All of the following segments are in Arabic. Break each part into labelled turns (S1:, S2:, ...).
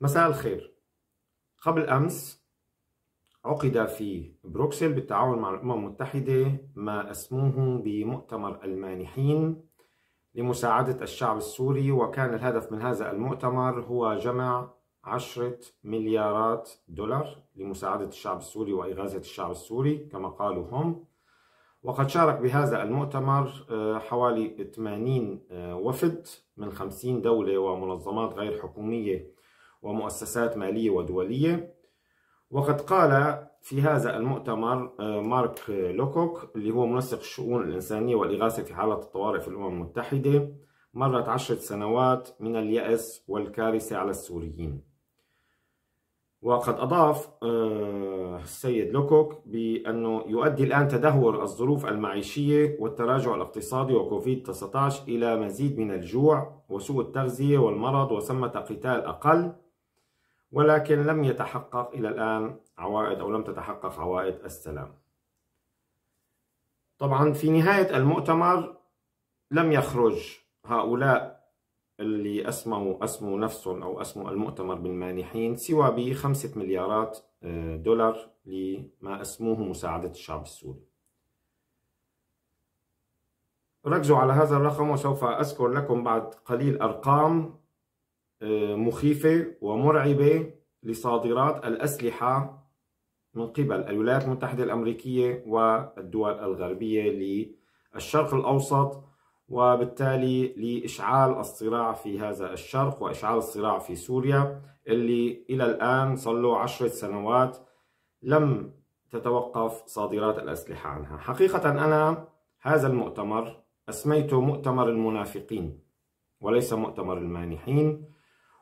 S1: مساء الخير قبل أمس عقد في بروكسل بالتعاون مع الأمم المتحدة ما أسموه بمؤتمر المانحين لمساعدة الشعب السوري وكان الهدف من هذا المؤتمر هو جمع عشرة مليارات دولار لمساعدة الشعب السوري وإغاثة الشعب السوري كما قالوا هم وقد شارك بهذا المؤتمر آه، حوالي 80 آه، وفد من 50 دولة ومنظمات غير حكومية ومؤسسات مالية ودولية وقد قال في هذا المؤتمر آه، مارك لوكوك اللي هو منسق الشؤون الإنسانية والإغاثة في حالة الطوارئ في الأمم المتحدة مرت عشرة سنوات من اليأس والكارثة على السوريين وقد أضاف آه، السيد لوكوك بأنه يؤدي الآن تدهور الظروف المعيشية والتراجع الاقتصادي وكوفيد 19 إلى مزيد من الجوع وسوء التغذية والمرض وثمة قتال أقل ولكن لم يتحقق إلى الآن عوائد أو لم تتحقق عوائد السلام طبعا في نهاية المؤتمر لم يخرج هؤلاء اللي أسموا أسموا نفسهم أو أسموا المؤتمر بالمانحين سوى بخمسة مليارات آه، دولار لما اسموه مساعدة الشعب السوري ركزوا على هذا الرقم وسوف أذكر لكم بعد قليل أرقام آه، مخيفة ومرعبة لصادرات الأسلحة من قبل الولايات المتحدة الأمريكية والدول الغربية للشرق الأوسط وبالتالي لإشعال الصراع في هذا الشرق وإشعال الصراع في سوريا اللي إلى الآن صار له عشرة سنوات لم تتوقف صادرات الأسلحة عنها حقيقة أنا هذا المؤتمر أسميته مؤتمر المنافقين وليس مؤتمر المانحين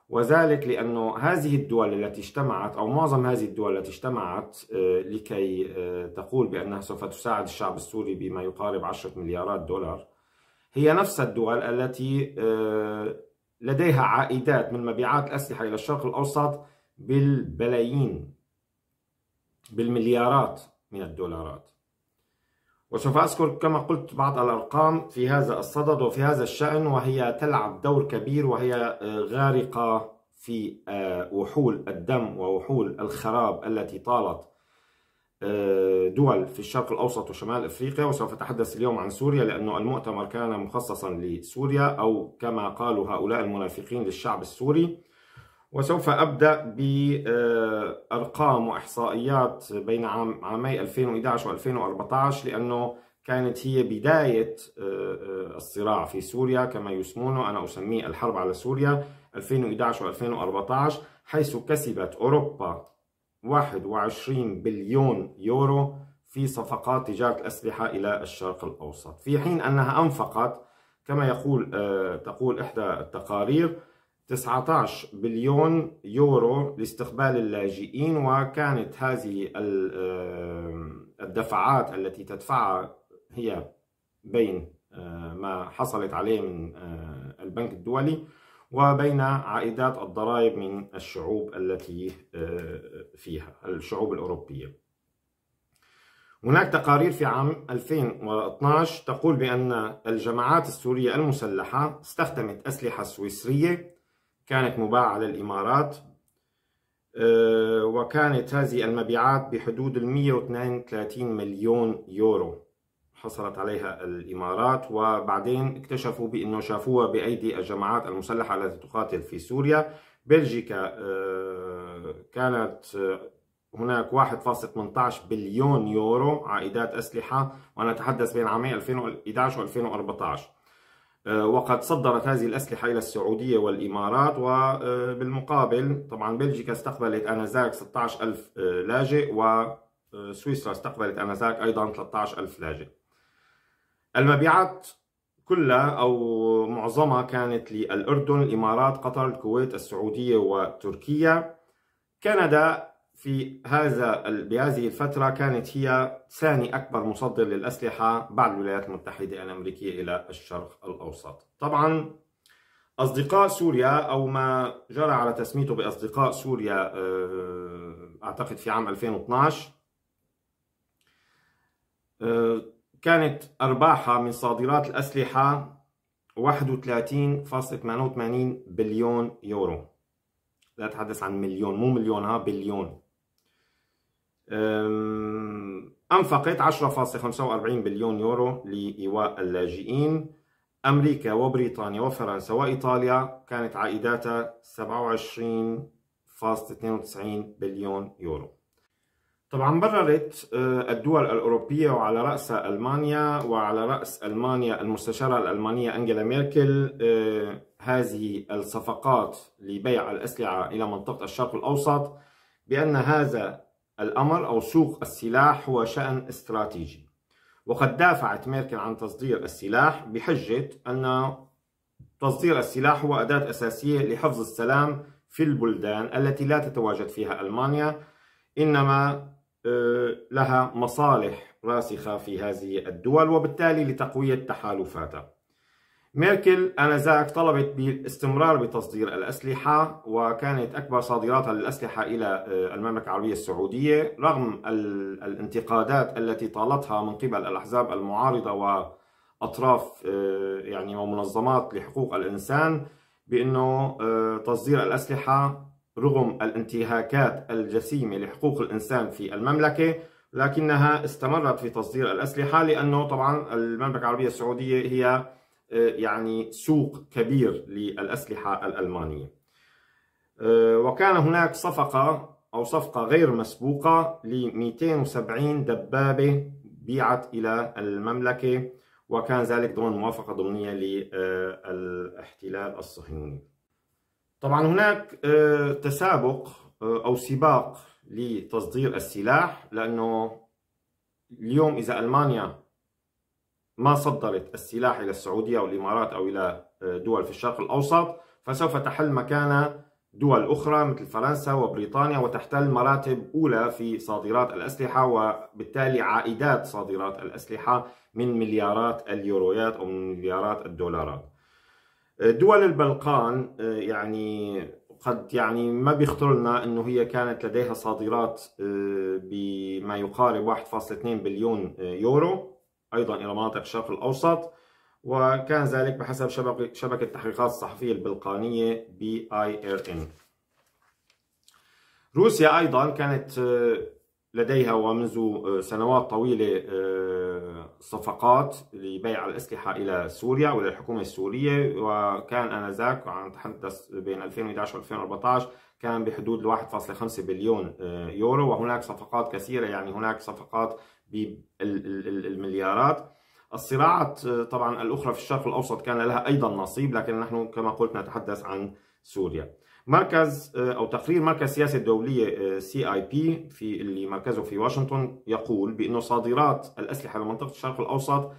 S1: وذلك لأنه هذه الدول التي اجتمعت أو معظم هذه الدول التي اجتمعت آه، لكي آه، تقول بأنها سوف تساعد الشعب السوري بما يقارب 10 مليارات دولار هي نفس الدول التي آه، لديها عائدات من مبيعات الأسلحة إلى الشرق الأوسط بالبلايين بالمليارات من الدولارات وسوف أذكر كما قلت بعض الأرقام في هذا الصدد وفي هذا الشأن وهي تلعب دور كبير وهي آه، غارقة في آه، وحول الدم ووحول الخراب التي طالت آه، دول في الشرق الأوسط وشمال أفريقيا وسوف أتحدث اليوم عن سوريا لأن المؤتمر كان مخصصا لسوريا أو كما قالوا هؤلاء المنافقين للشعب السوري وسوف أبدأ بأرقام وإحصائيات بين عام عامي 2011 و2014 لأنه كانت هي بداية آه، الصراع في سوريا كما يسمونه أنا أسميه الحرب على سوريا 2011 و2014 حيث كسبت أوروبا 21 بليون يورو في صفقات تجارة الأسلحة إلى الشرق الأوسط في حين أنها أنفقت كما يقول آه، تقول إحدى التقارير 19 بليون يورو لاستقبال اللاجئين وكانت هذه آه، الدفعات التي تدفعها هي بين آه، ما حصلت عليه من آه، البنك الدولي وبين عائدات الضرائب من الشعوب التي فيها الشعوب الأوروبية هناك تقارير في عام 2012 تقول بأن الجماعات السورية المسلحة استخدمت أسلحة سويسرية كانت مباعة على الإمارات آه، وكانت هذه المبيعات بحدود ال 132 مليون يورو حصلت عليها الإمارات وبعدين اكتشفوا بأنه شافوها بأيدي الجماعات المسلحة التي تقاتل في سوريا بلجيكا آه، كانت آه، هناك 1.18 بليون يورو عائدات أسلحة وأنا أتحدث بين عامي 2011 و 2014 آه، وقد صدرت هذه الأسلحة إلى السعودية والإمارات وبالمقابل آه، طبعا بلجيكا استقبلت آنذاك 16000 آه، لاجئ وسويسرا استقبلت آنذاك أيضا 13000 لاجئ المبيعات كلها أو معظمها كانت للأردن الإمارات قطر الكويت السعودية وتركيا كندا في هذا بهذه الفترة كانت هي ثاني أكبر مصدر للأسلحة بعد الولايات المتحدة الأمريكية إلى الشرق الأوسط طبعا أصدقاء سوريا أو ما جرى على تسميته بأصدقاء سوريا آه، أعتقد في عام 2012 آه، كانت أرباحها من صادرات الأسلحة 31.88 بليون يورو لا أتحدث عن مليون مو مليون ها بليون أنفقت 10.45 بليون يورو لإيواء اللاجئين أمريكا وبريطانيا وفرنسا وإيطاليا كانت عائداتها 27.92 بليون يورو طبعا بررت آه، الدول الأوروبية وعلى رأسها ألمانيا وعلى رأس ألمانيا المستشارة الألمانية أنجيلا ميركل آه، هذه الصفقات لبيع الأسلحة إلى منطقة الشرق الأوسط بأن هذا الأمر أو سوق السلاح هو شأن استراتيجي وقد دافعت ميركل عن تصدير السلاح بحجة أن تصدير السلاح هو أداة أساسية لحفظ السلام في البلدان التي لا تتواجد فيها ألمانيا إنما آه، لها مصالح راسخة في هذه الدول وبالتالي لتقوية تحالفاتها ميركل آنذاك طلبت بالاستمرار بتصدير الأسلحة وكانت أكبر صادراتها للأسلحة إلى آه، المملكة العربية السعودية رغم الانتقادات التي طالتها من قبل الأحزاب المعارضة وأطراف آه، يعني ومنظمات لحقوق الإنسان بأنه آه، تصدير الأسلحة رغم الانتهاكات الجسيمة لحقوق الإنسان في المملكة لكنها استمرت في تصدير الأسلحة لأنه طبعا المملكة العربية السعودية هي آه، يعني سوق كبير للأسلحة الألمانية آه، وكان هناك صفقة أو صفقة غير مسبوقة ل 270 دبابة بيعت إلى المملكة وكان ذلك ضمن موافقة ضمنية للاحتلال الصهيوني طبعا هناك آه، تسابق أو سباق لتصدير السلاح لأنه اليوم إذا ألمانيا ما صدرت السلاح إلى السعودية أو الإمارات أو إلى آه، دول في الشرق الأوسط فسوف تحل مكان دول أخرى مثل فرنسا وبريطانيا وتحتل مراتب أولى في صادرات الأسلحة وبالتالي عائدات صادرات الأسلحة من مليارات اليورويات أو من مليارات الدولارات آه، دول البلقان آه، يعني قد يعني ما بيخطر لنا انه هي كانت لديها صادرات بما يقارب 1.2 بليون يورو أيضا إلى مناطق الشرق الأوسط وكان ذلك بحسب شبكة التحقيقات الصحفية البلقانية بي اي ار ان روسيا أيضا كانت آه، لديها ومنذ آه، سنوات طويلة آه، صفقات لبيع الأسلحة إلى سوريا وإلى الحكومة السورية وكان آنذاك عم نتحدث بين 2011 و 2014 كان بحدود 1.5 بليون يورو وهناك صفقات كثيرة يعني هناك صفقات بالمليارات الصراعات طبعا الأخرى في الشرق الأوسط كان لها أيضا نصيب لكن نحن كما قلت نتحدث عن سوريا مركز أو تقرير مركز سياسة دولية آه، سي آي بي في اللي مركزه في واشنطن يقول بأنه صادرات الأسلحة لمنطقة الشرق الأوسط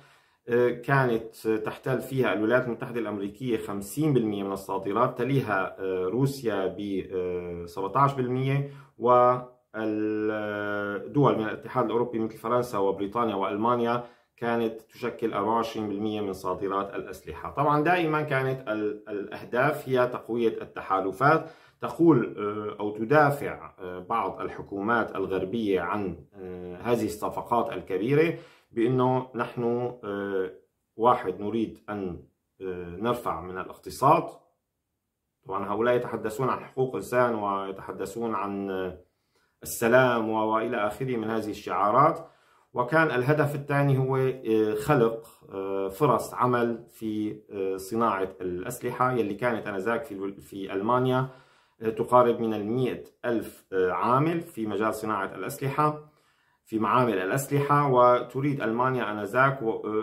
S1: آه، كانت تحتل فيها الولايات المتحدة الأمريكية 50% من الصادرات تليها آه، روسيا ب 17% و الدول من الاتحاد الأوروبي مثل فرنسا وبريطانيا وألمانيا كانت تشكل 24% من صادرات الأسلحة طبعا دائما كانت الأهداف هي تقوية التحالفات تقول آه، أو تدافع آه، بعض الحكومات الغربية عن آه، هذه الصفقات الكبيرة بأنه نحن واحد نريد أن نرفع من الاقتصاد طبعا هؤلاء يتحدثون عن حقوق إنسان ويتحدثون عن السلام والى اخره من هذه الشعارات وكان الهدف الثاني هو آه، خلق آه، فرص عمل في آه، صناعة الأسلحة يلي كانت أنذاك في في ألمانيا تقارب من المئة ألف عامل في مجال صناعة الأسلحة في معامل الأسلحة وتريد ألمانيا أنذاك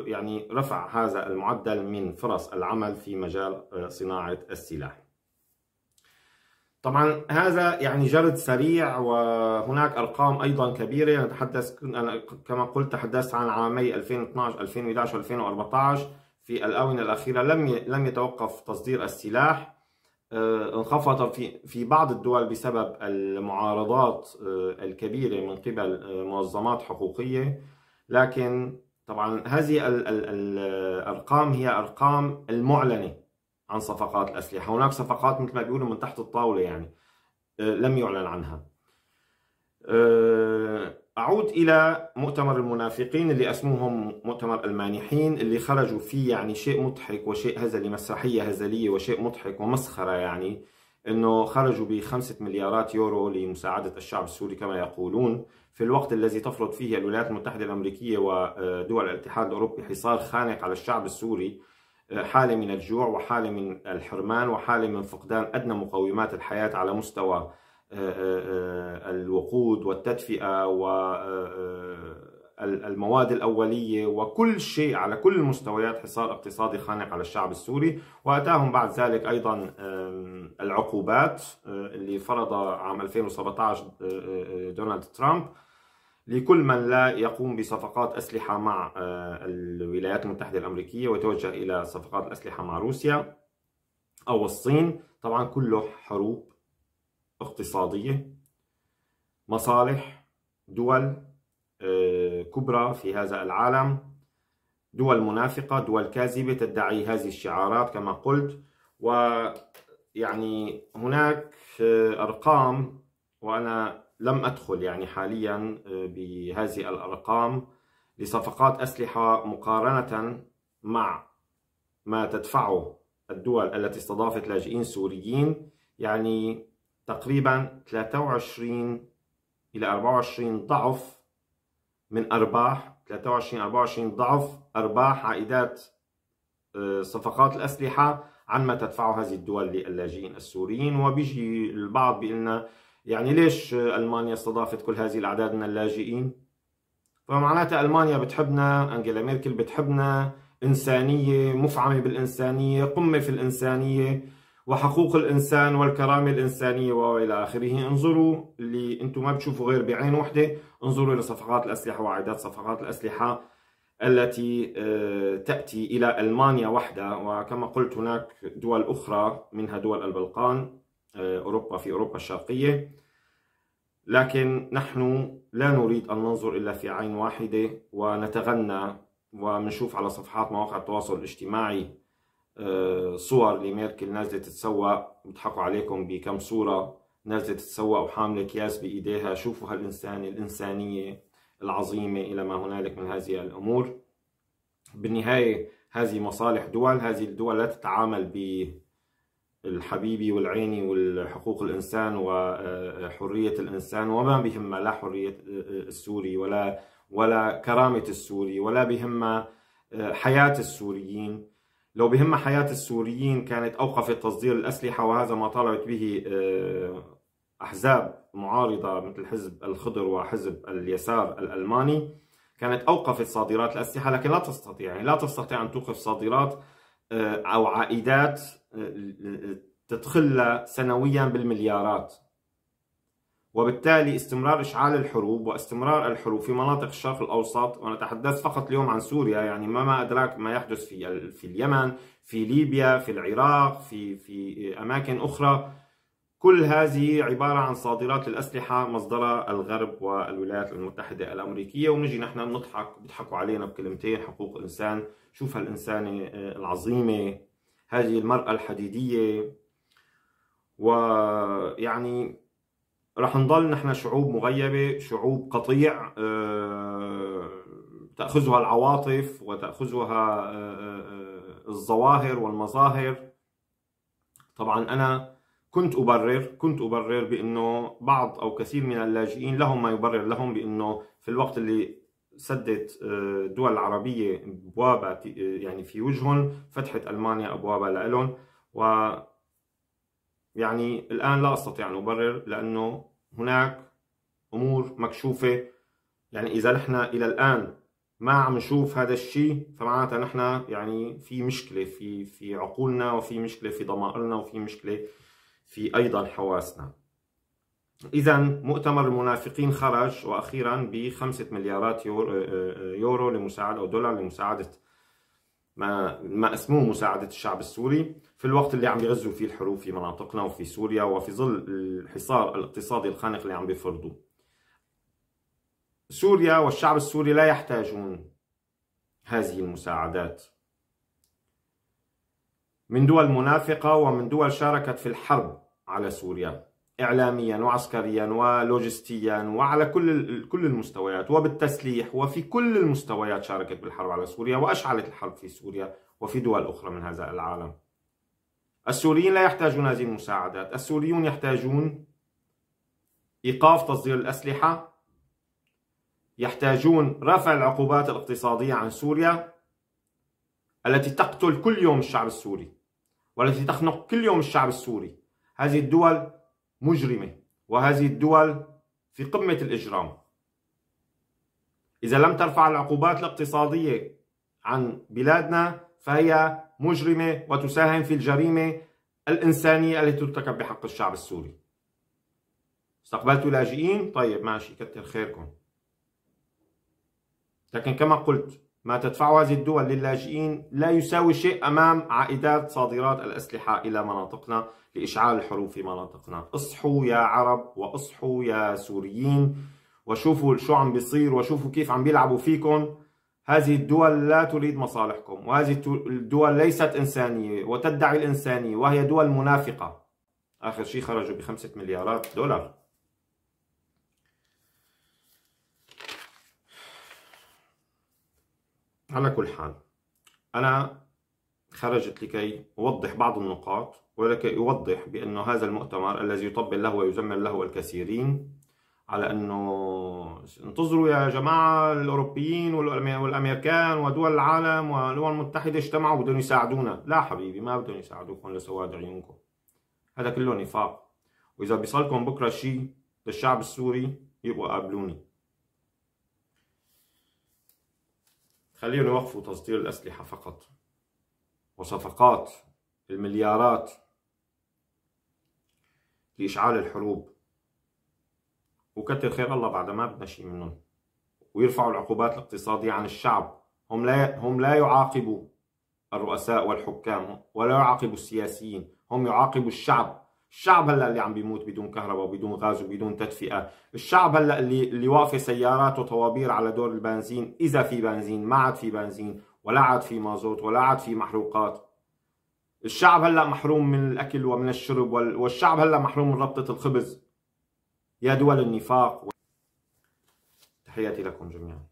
S1: يعني رفع هذا المعدل من فرص العمل في مجال صناعة السلاح طبعا هذا يعني جرد سريع وهناك ارقام ايضا كبيره نتحدث كما قلت تحدثت عن عامي 2012 2011 2014 في الاونه الاخيره لم لم يتوقف تصدير السلاح آه، انخفض في في بعض الدول بسبب المعارضات آه، الكبيره من قبل آه، منظمات حقوقيه لكن طبعا هذه الارقام هي ارقام المعلنه عن صفقات الأسلحة هناك صفقات مثل ما بيقولوا من تحت الطاولة يعني أه، لم يعلن عنها أه، أعود إلى مؤتمر المنافقين اللي أسموهم مؤتمر المانحين اللي خرجوا فيه يعني شيء مضحك وشيء هزلي مسرحية هزلية وشيء مضحك ومسخرة يعني أنه خرجوا بخمسة مليارات يورو لمساعدة الشعب السوري كما يقولون في الوقت الذي تفرض فيه الولايات المتحدة الأمريكية ودول أه، الاتحاد الأوروبي حصار خانق على الشعب السوري حالة من الجوع وحالة من الحرمان وحالة من فقدان أدنى مقومات الحياة على مستوى آه، آه، آه، الوقود والتدفئة والمواد الأولية وكل شيء على كل المستويات حصار اقتصادي خانق على الشعب السوري وأتاهم بعد ذلك أيضا العقوبات اللي فرض عام 2017 دونالد ترامب لكل من لا يقوم بصفقات أسلحة مع آه، الولايات المتحدة الأمريكية ويتوجه إلى صفقات الأسلحة مع روسيا أو الصين طبعا كله حروب اقتصادية مصالح دول آه، كبرى في هذا العالم دول منافقة دول كاذبة تدعي هذه الشعارات كما قلت ويعني هناك آه، أرقام وأنا لم أدخل يعني حاليا آه، بهذه الأرقام لصفقات أسلحة مقارنة مع ما تدفعه الدول التي استضافت لاجئين سوريين يعني تقريبا 23 إلى 24 ضعف من أرباح 23 24 ضعف أرباح عائدات آه، صفقات الأسلحة عن ما تدفعه هذه الدول للاجئين السوريين وبيجي البعض بيقول يعني ليش ألمانيا استضافت كل هذه الأعداد من اللاجئين؟ فمعناتها ألمانيا بتحبنا أنجيلا ميركل بتحبنا إنسانية مفعمة بالإنسانية قمة في الإنسانية وحقوق الإنسان والكرامة الإنسانية وإلى آخره انظروا اللي أنتم ما بتشوفوا غير بعين وحدة انظروا إلى صفقات الأسلحة واعداد صفقات الأسلحة التي آه، تأتي إلى ألمانيا وحدها وكما قلت هناك دول أخرى منها دول البلقان آه، أوروبا في أوروبا الشرقية لكن نحن لا نريد أن ننظر إلا في عين واحدة ونتغنى ومنشوف على صفحات مواقع التواصل الاجتماعي آه، صور لميركل نازلة تتسوق بضحكوا عليكم بكم صورة نازلة تتسوق وحاملة أكياس بإيديها شوفوا هالإنسان الإنسانية العظيمة إلى ما هنالك من هذه الأمور بالنهاية هذه مصالح دول هذه الدول لا تتعامل ب الحبيبي والعيني والحقوق الإنسان وحرية الإنسان وما بهم لا حرية السوري ولا ولا كرامة السوري ولا بهم حياة السوريين لو بهم حياة السوريين كانت أوقفت تصدير الأسلحة وهذا ما طالبت به أحزاب معارضة مثل حزب الخضر وحزب اليسار الألماني كانت أوقفت صادرات الأسلحة لكن لا تستطيع يعني لا تستطيع أن توقف صادرات أو عائدات تدخل سنويا بالمليارات وبالتالي استمرار إشعال الحروب واستمرار الحروب في مناطق الشرق الأوسط ونتحدث فقط اليوم عن سوريا يعني ما ما أدراك ما يحدث في في اليمن في ليبيا في العراق في في أماكن أخرى كل هذه عبارة عن صادرات للأسلحة مصدرها الغرب والولايات المتحدة الأمريكية ونجي نحن بنضحك بيضحكوا علينا بكلمتين حقوق إنسان شوف هالإنسانة العظيمة هذه المرأة الحديدية ويعني رح نضل نحن شعوب مغيبة شعوب قطيع آه، تأخذها العواطف وتأخذها آه، آه، الظواهر والمظاهر طبعا أنا كنت أبرر كنت أبرر بأنه بعض أو كثير من اللاجئين لهم ما يبرر لهم بأنه في الوقت اللي سدت الدول آه، العربية بوابة آه، يعني في وجههم فتحت ألمانيا أبوابها لهم و يعني الآن لا أستطيع أن أبرر لأنه هناك أمور مكشوفة يعني إذا نحن إلى الآن ما عم نشوف هذا الشيء فمعناتها نحن يعني في مشكلة في في عقولنا وفي مشكلة في ضمائرنا وفي مشكلة في أيضا حواسنا إذا مؤتمر المنافقين خرج وأخيرا بخمسة مليارات يورو, آه، آه، آه، يورو لمساعدة أو دولار لمساعدة ما ما اسموه مساعدة الشعب السوري في الوقت اللي عم يغزوا فيه الحروب في مناطقنا وفي سوريا وفي ظل الحصار الاقتصادي الخانق اللي عم بيفرضوه. سوريا والشعب السوري لا يحتاجون هذه المساعدات. من دول منافقة ومن دول شاركت في الحرب على سوريا اعلاميا وعسكريا ولوجستيا وعلى كل كل المستويات وبالتسليح وفي كل المستويات شاركت بالحرب على سوريا واشعلت الحرب في سوريا وفي دول اخرى من هذا العالم. السوريين لا يحتاجون هذه المساعدات، السوريون يحتاجون ايقاف تصدير الاسلحه يحتاجون رفع العقوبات الاقتصاديه عن سوريا التي تقتل كل يوم الشعب السوري والتي تخنق كل يوم الشعب السوري هذه الدول مجرمة وهذه الدول في قمة الإجرام إذا لم ترفع العقوبات الاقتصادية عن بلادنا فهي مجرمة وتساهم في الجريمة الإنسانية التي ترتكب بحق الشعب السوري استقبلتوا لاجئين؟ طيب ماشي كتر خيركم لكن كما قلت ما تدفعه هذه الدول للاجئين لا يساوي شيء أمام عائدات صادرات الأسلحة إلى مناطقنا لإشعال الحروب في مناطقنا اصحوا يا عرب واصحوا يا سوريين وشوفوا شو عم بيصير وشوفوا كيف عم بيلعبوا فيكم هذه الدول لا تريد مصالحكم وهذه الدول ليست إنسانية وتدعي الإنسانية وهي دول منافقة آخر شيء خرجوا بخمسة مليارات دولار على كل حال أنا خرجت لكي أوضح بعض النقاط ولكي أوضح بانه هذا المؤتمر الذي يطبل له ويزمل له الكثيرين على أنه انتظروا يا جماعة الأوروبيين والأمريكان ودول العالم والأمم المتحدة اجتمعوا بدهم يساعدونا لا حبيبي ما بدهم يساعدوكم لسواد عيونكم هذا كله نفاق وإذا بيصلكم بكرة شيء للشعب السوري يبقوا قابلوني خلينا نوقفوا تصدير الأسلحة فقط وصفقات المليارات لإشعال الحروب وكتر خير الله بعد ما بدنا شيء منهم ويرفعوا العقوبات الاقتصادية عن الشعب هم لا هم لا يعاقبوا الرؤساء والحكام ولا يعاقبوا السياسيين هم يعاقبوا الشعب الشعب هلا اللي عم بيموت بدون كهرباء وبدون غاز وبدون تدفئه، الشعب هلا اللي اللي واقفه سيارات وطوابير على دور البنزين اذا في بنزين، ما عاد في بنزين، ولا عاد في مازوت، ولا عاد في محروقات. الشعب هلا محروم من الاكل ومن الشرب والشعب هلا محروم من ربطه الخبز. يا دول النفاق تحياتي لكم جميعا